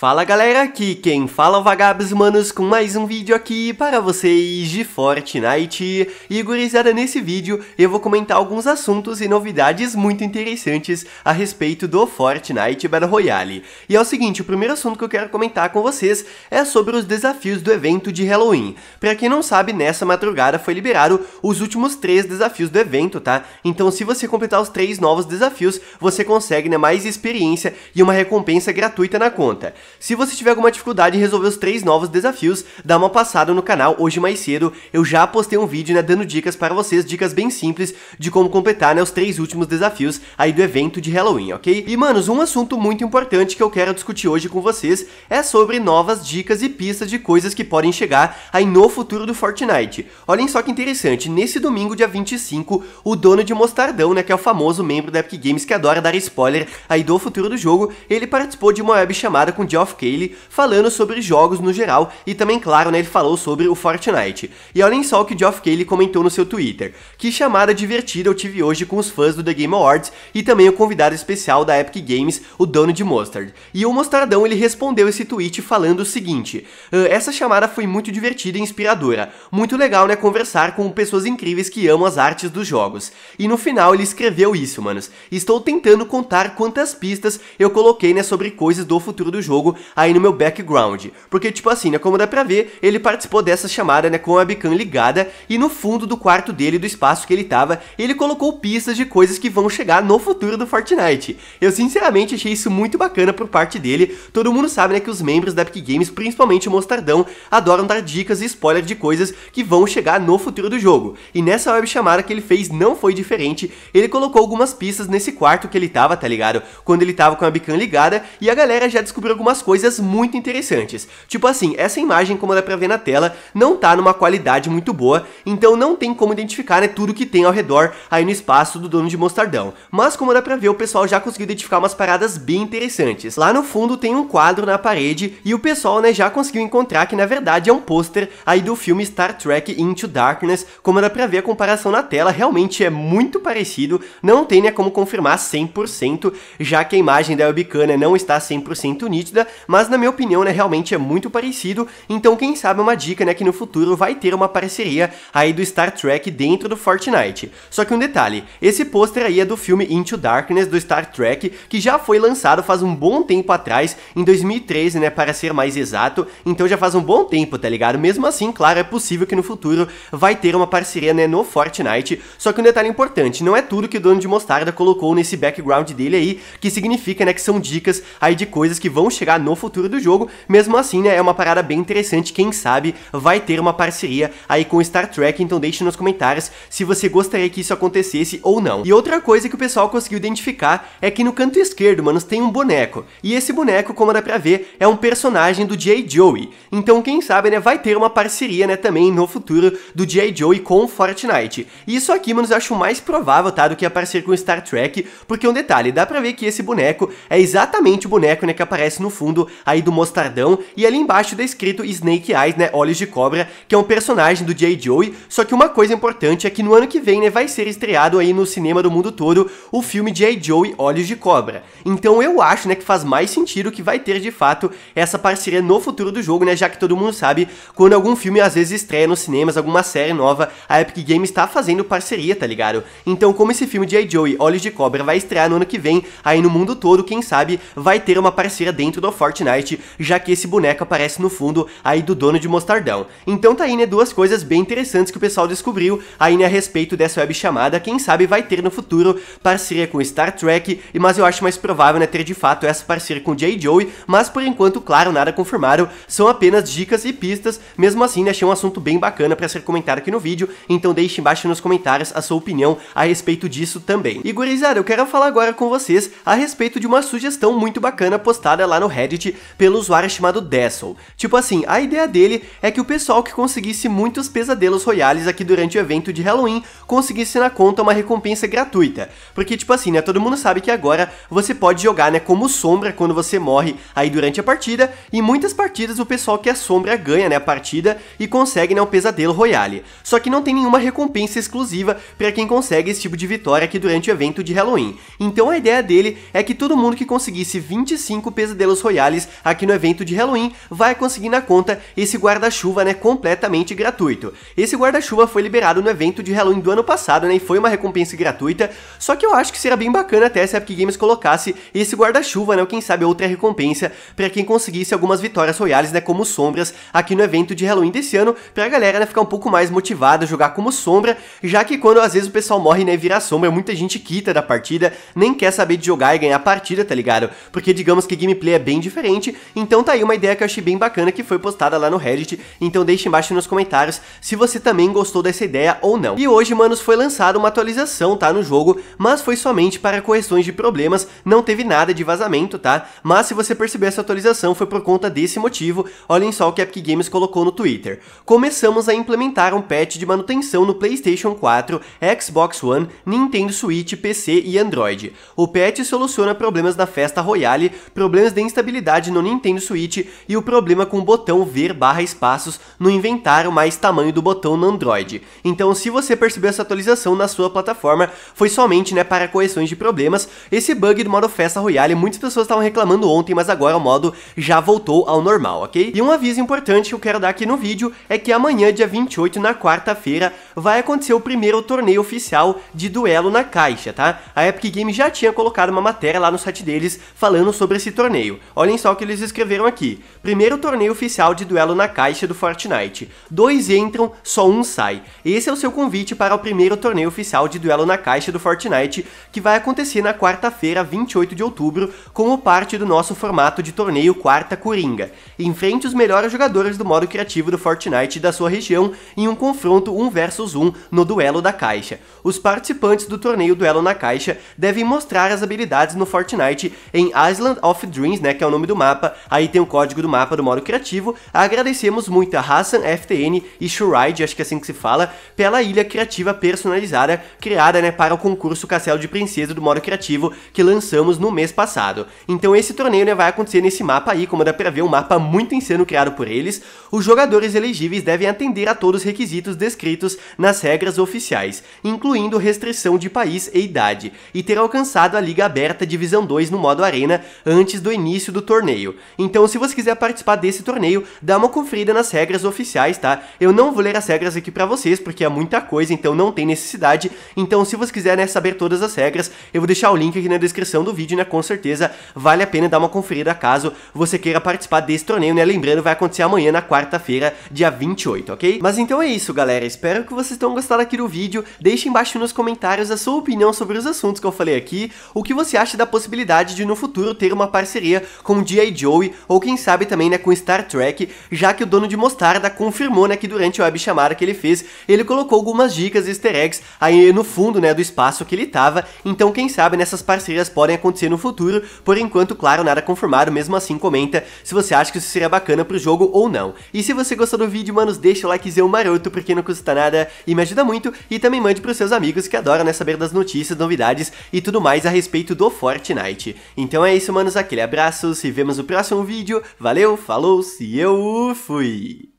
Fala galera, aqui quem fala é o Vagabos Manos com mais um vídeo aqui para vocês de Fortnite. E gurizada, nesse vídeo eu vou comentar alguns assuntos e novidades muito interessantes a respeito do Fortnite Battle Royale. E é o seguinte, o primeiro assunto que eu quero comentar com vocês é sobre os desafios do evento de Halloween. Pra quem não sabe, nessa madrugada foi liberado os últimos três desafios do evento, tá? Então se você completar os três novos desafios, você consegue né, mais experiência e uma recompensa gratuita na conta. Se você tiver alguma dificuldade em resolver os três novos desafios, dá uma passada no canal hoje mais cedo. Eu já postei um vídeo né, dando dicas para vocês, dicas bem simples de como completar né, os três últimos desafios aí do evento de Halloween, ok? E manos, um assunto muito importante que eu quero discutir hoje com vocês é sobre novas dicas e pistas de coisas que podem chegar aí no futuro do Fortnite. Olhem só que interessante, nesse domingo, dia 25, o dono de Mostardão, né, que é o famoso membro da Epic Games que adora dar spoiler aí do futuro do jogo, ele participou de uma web chamada com John Geoff Cayley falando sobre jogos no geral e também, claro, né, ele falou sobre o Fortnite. E olhem só o que Geoff Cayley comentou no seu Twitter. Que chamada divertida eu tive hoje com os fãs do The Game Awards e também o convidado especial da Epic Games, o dono de Mustard. E o Mostardão ele respondeu esse tweet falando o seguinte: ah, Essa chamada foi muito divertida e inspiradora. Muito legal, né, conversar com pessoas incríveis que amam as artes dos jogos. E no final ele escreveu isso, manos. Estou tentando contar quantas pistas eu coloquei, né, sobre coisas do futuro do jogo jogo aí no meu background. Porque, tipo assim, né, como dá pra ver, ele participou dessa chamada, né, com a webcam ligada e no fundo do quarto dele, do espaço que ele tava, ele colocou pistas de coisas que vão chegar no futuro do Fortnite. Eu, sinceramente, achei isso muito bacana por parte dele. Todo mundo sabe, né, que os membros da Epic Games, principalmente o Mostardão, adoram dar dicas e spoiler de coisas que vão chegar no futuro do jogo. E nessa web chamada que ele fez não foi diferente, ele colocou algumas pistas nesse quarto que ele tava, tá ligado? Quando ele tava com a webcam ligada e a galera já descobriu algumas algumas coisas muito interessantes. Tipo assim, essa imagem, como dá pra ver na tela, não tá numa qualidade muito boa, então não tem como identificar né, tudo que tem ao redor aí no espaço do dono de Mostardão. Mas como dá pra ver, o pessoal já conseguiu identificar umas paradas bem interessantes. Lá no fundo tem um quadro na parede e o pessoal né, já conseguiu encontrar que na verdade é um pôster aí do filme Star Trek Into Darkness. Como dá pra ver, a comparação na tela realmente é muito parecido, não tem né, como confirmar 100%, já que a imagem da webcam né, não está 100% nítida, mas na minha opinião, né, realmente é muito parecido, então quem sabe é uma dica, né, que no futuro vai ter uma parceria aí do Star Trek dentro do Fortnite. Só que um detalhe, esse pôster aí é do filme Into Darkness do Star Trek, que já foi lançado faz um bom tempo atrás, em 2013, né, para ser mais exato, então já faz um bom tempo, tá ligado? Mesmo assim, claro, é possível que no futuro vai ter uma parceria, né, no Fortnite, só que um detalhe importante, não é tudo que o dono de Mostarda colocou nesse background dele aí, que significa, né, que são dicas aí de coisas que vão chegar entrar no futuro do jogo. Mesmo assim, né, é uma parada bem interessante, quem sabe vai ter uma parceria aí com Star Trek, então deixe nos comentários se você gostaria que isso acontecesse ou não. E outra coisa que o pessoal conseguiu identificar é que no canto esquerdo, manos, tem um boneco. E esse boneco, como dá pra ver, é um personagem do J. Joey. Então, quem sabe, né, vai ter uma parceria, né, também no futuro do J. Joey com Fortnite. E isso aqui, manos, eu acho mais provável, tá, do que aparecer com Star Trek, porque um detalhe, dá pra ver que esse boneco é exatamente o boneco, né, que aparece no fundo aí do Mostardão, e ali embaixo tá escrito Snake Eyes, né, Olhos de Cobra, que é um personagem do J. Joey, só que uma coisa importante é que no ano que vem, né, vai ser estreado aí no cinema do mundo todo o filme J. Joey Olhos de Cobra. Então eu acho, né, que faz mais sentido que vai ter de fato essa parceria no futuro do jogo, né, já que todo mundo sabe, quando algum filme às vezes estreia nos cinemas, alguma série nova, a Epic Games está fazendo parceria, tá ligado? Então como esse filme J. Joey Olhos de Cobra vai estrear no ano que vem, aí no mundo todo, quem sabe vai ter uma parceria dentro do do Fortnite, já que esse boneco aparece no fundo aí do dono de Mostardão. Então tá aí, né, duas coisas bem interessantes que o pessoal descobriu aí, né, a respeito dessa web chamada, quem sabe vai ter no futuro parceria com Star Trek, mas eu acho mais provável, né, ter de fato essa parceria com J. Joey, mas por enquanto, claro, nada confirmado, são apenas dicas e pistas, mesmo assim, né, achei um assunto bem bacana para ser comentado aqui no vídeo, então deixe embaixo nos comentários a sua opinião a respeito disso também. E gurizada, eu quero falar agora com vocês a respeito de uma sugestão muito bacana postada lá no Reddit pelo usuário chamado Dessel. Tipo assim, a ideia dele é que o pessoal que conseguisse muitos pesadelos royales aqui durante o evento de Halloween conseguisse na conta uma recompensa gratuita. Porque, tipo assim, né, todo mundo sabe que agora você pode jogar, né, como sombra quando você morre aí durante a partida, e muitas partidas o pessoal que é sombra ganha, né, a partida e consegue, né, o um pesadelo royale. Só que não tem nenhuma recompensa exclusiva para quem consegue esse tipo de vitória aqui durante o evento de Halloween. Então a ideia dele é que todo mundo que conseguisse 25 pesadelos Royales aqui no evento de Halloween vai conseguir na conta esse guarda-chuva né, completamente gratuito. Esse guarda-chuva foi liberado no evento de Halloween do ano passado né, e foi uma recompensa gratuita, só que eu acho que seria bem bacana até se a Epic Games colocasse esse guarda-chuva, né, ou quem sabe outra recompensa para quem conseguisse algumas vitórias Royales né, como sombras aqui no evento de Halloween desse ano, para a galera né, ficar um pouco mais motivada a jogar como sombra, já que quando às vezes o pessoal morre né, e vira sombra, muita gente quita da partida, nem quer saber de jogar e ganhar a partida, tá ligado? Porque digamos que gameplay é bem bem diferente. Então tá aí uma ideia que eu achei bem bacana que foi postada lá no Reddit. Então deixe embaixo nos comentários se você também gostou dessa ideia ou não. E hoje, manos, foi lançada uma atualização, tá, no jogo, mas foi somente para correções de problemas, não teve nada de vazamento, tá? Mas se você perceber essa atualização foi por conta desse motivo, olhem só o que a Epic Games colocou no Twitter. Começamos a implementar um patch de manutenção no PlayStation 4, Xbox One, Nintendo Switch, PC e Android. O patch soluciona problemas da festa Royale, problemas de instabilidade portabilidade no Nintendo Switch e o problema com o botão ver barra espaços no inventário mais tamanho do botão no Android. Então se você percebeu essa atualização na sua plataforma, foi somente né, para correções de problemas, esse bug do modo Festa Royale, muitas pessoas estavam reclamando ontem, mas agora o modo já voltou ao normal, ok? E um aviso importante que eu quero dar aqui no vídeo é que amanhã, dia 28, na quarta-feira, vai acontecer o primeiro torneio oficial de duelo na caixa, tá? A Epic Games já tinha colocado uma matéria lá no site deles falando sobre esse torneio. Olhem só o que eles escreveram aqui. Primeiro torneio oficial de duelo na caixa do Fortnite. Dois entram, só um sai. Esse é o seu convite para o primeiro torneio oficial de duelo na caixa do Fortnite, que vai acontecer na quarta-feira, 28 de outubro, como parte do nosso formato de torneio Quarta Coringa. Enfrente os melhores jogadores do modo criativo do Fortnite da sua região em um confronto um versus 1 no Duelo da Caixa. Os participantes do torneio Duelo na Caixa devem mostrar as habilidades no Fortnite em Island of Dreams, né, que é o nome do mapa, aí tem o código do mapa do modo criativo. Agradecemos muito a Hassan, FTN e Shuride, acho que é assim que se fala, pela ilha criativa personalizada criada né, para o concurso Castelo de Princesa do modo criativo que lançamos no mês passado. Então esse torneio né, vai acontecer nesse mapa aí, como dá pra ver, um mapa muito insano criado por eles. Os jogadores elegíveis devem atender a todos os requisitos descritos nas regras oficiais, incluindo restrição de país e idade, e ter alcançado a Liga Aberta Divisão 2 no modo Arena antes do início do torneio. Então, se você quiser participar desse torneio, dá uma conferida nas regras oficiais, tá? Eu não vou ler as regras aqui para vocês, porque é muita coisa, então não tem necessidade. Então, se você quiser né, saber todas as regras, eu vou deixar o link aqui na descrição do vídeo, né? Com certeza vale a pena dar uma conferida caso você queira participar desse torneio, né? Lembrando, vai acontecer amanhã, na quarta-feira, dia 28, ok? Mas então é isso, galera. Espero que vocês vocês estão gostando aqui do vídeo, deixe embaixo nos comentários a sua opinião sobre os assuntos que eu falei aqui, o que você acha da possibilidade de no futuro ter uma parceria com o G.I. Joey, ou quem sabe também né, com Star Trek, já que o dono de Mostarda confirmou né, que durante a web chamada que ele fez, ele colocou algumas dicas e easter eggs aí no fundo né, do espaço que ele estava, então quem sabe nessas né, parcerias podem acontecer no futuro, por enquanto, claro, nada confirmado, mesmo assim comenta se você acha que isso seria bacana pro jogo ou não. E se você gostou do vídeo, manos, deixa o likezão maroto, porque não custa nada, e me ajuda muito. E também mande os seus amigos que adoram né, saber das notícias, novidades e tudo mais a respeito do Fortnite. Então é isso, manos. Aquele abraço, se vemos no próximo vídeo. Valeu, falou, se eu fui!